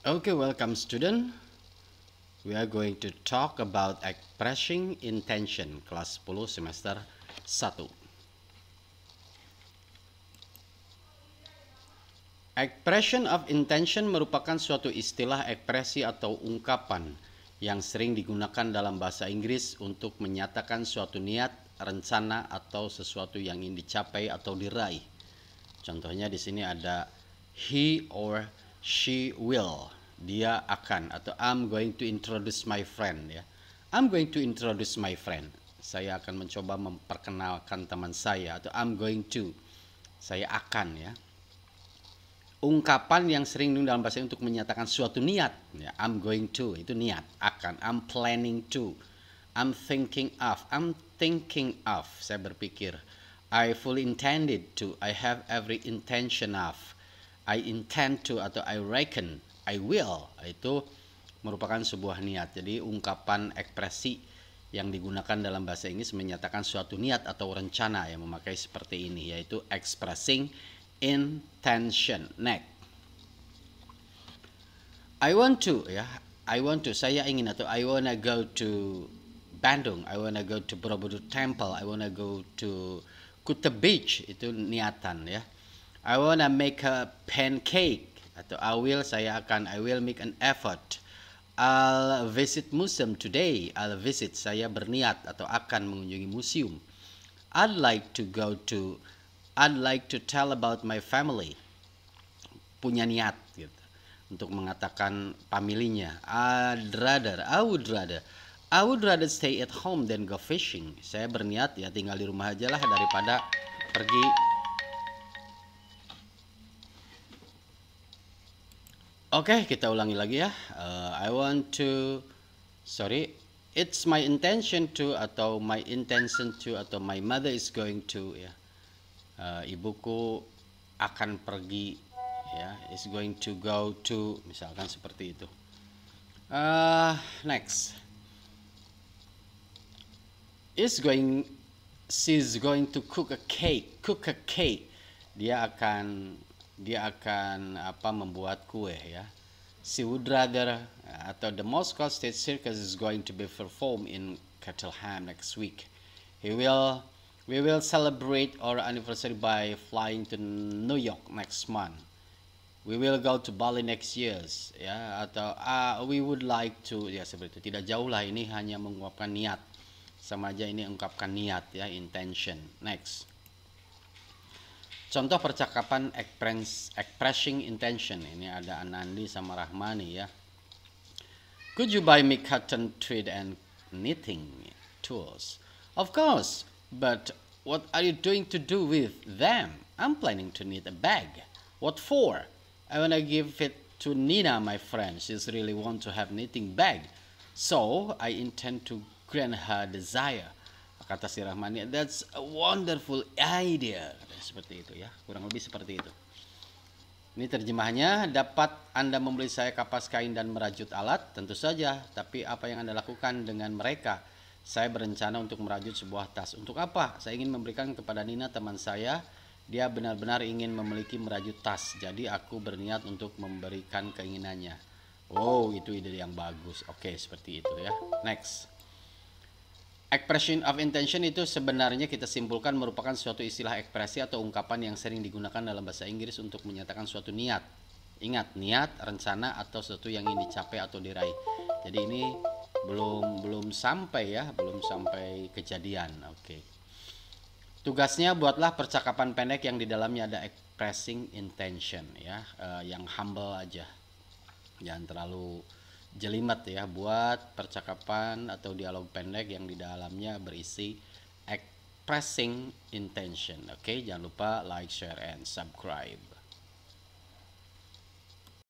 Okay, welcome student. We are going to talk about expressing intention class 10 semester 1. Expression of intention merupakan suatu istilah ekspresi atau ungkapan yang sering digunakan dalam bahasa Inggris untuk menyatakan suatu niat, rencana atau sesuatu yang ingin dicapai atau diraih. Contohnya di sini ada he or she will dia akan atau I'm going to introduce my friend ya I'm going to introduce my friend saya akan mencoba memperkenalkan teman saya atau I'm going to saya akan ya ungkapan yang sering diundang dalam bahasa untuk menyatakan suatu niat ya I'm going to itu niat akan I'm planning to I'm thinking of I'm thinking of saya berpikir I fully intended to I have every intention of I intend to atau I reckon, I will itu merupakan sebuah niat. Jadi ungkapan ekspresi yang digunakan dalam bahasa Inggris menyatakan suatu niat atau rencana yang memakai seperti ini yaitu expressing intention. Next. I want to ya, I want to saya ingin atau I wanna go to Bandung, I wanna go to Borobudur Temple, I wanna go to Kuta Beach itu niatan ya I wanna make a pancake atau I will saya akan I will make an effort I'll visit museum today I'll visit saya berniat atau akan mengunjungi museum I'd like to go to I'd like to tell about my family punya niat gitu untuk mengatakan familinya I'd rather I would rather I would rather stay at home than go fishing saya berniat ya tinggal di rumah aja lah daripada pergi Oke, okay, kita ulangi lagi ya. Uh, I want to, sorry, it's my intention to atau my intention to atau my mother is going to ya. Uh, ibuku akan pergi ya, is going to go to misalkan seperti itu. Uh, next, is going, she's going to cook a cake, cook a cake. Dia akan dia akan apa membuat kue ya. She would rather atau the Moscow State Circus is going to be performed in Kettleham next week. He will we will celebrate our anniversary by flying to New York next month. We will go to Bali next years ya atau uh, we would like to ya seperti itu. Tidak jauh lah ini hanya mengungkapkan niat. Sama aja ini ungkapkan niat ya intention. Next. Contoh percakapan expressing intention. Ini ada Anandi sama Rahmani ya. Could you buy me cotton thread and knitting tools? Of course, but what are you doing to do with them? I'm planning to knit a bag. What for? I want to give it to Nina, my friend. She's really want to have knitting bag. So I intend to grant her desire kata si Rahmani that's a wonderful idea seperti itu ya kurang lebih seperti itu ini terjemahnya, dapat Anda membeli saya kapas kain dan merajut alat tentu saja tapi apa yang Anda lakukan dengan mereka saya berencana untuk merajut sebuah tas untuk apa saya ingin memberikan kepada Nina teman saya dia benar-benar ingin memiliki merajut tas jadi aku berniat untuk memberikan keinginannya wow oh, itu ide yang bagus oke seperti itu ya next Expression of intention itu sebenarnya kita simpulkan merupakan suatu istilah ekspresi atau ungkapan yang sering digunakan dalam bahasa Inggris untuk menyatakan suatu niat. Ingat, niat, rencana atau sesuatu yang ingin dicapai atau diraih. Jadi ini belum belum sampai ya, belum sampai kejadian. Oke. Okay. Tugasnya buatlah percakapan pendek yang di dalamnya ada expressing intention ya, uh, yang humble aja. Jangan terlalu jelimet ya buat percakapan atau dialog pendek yang di dalamnya berisi expressing intention. Oke, okay? jangan lupa like, share, and subscribe.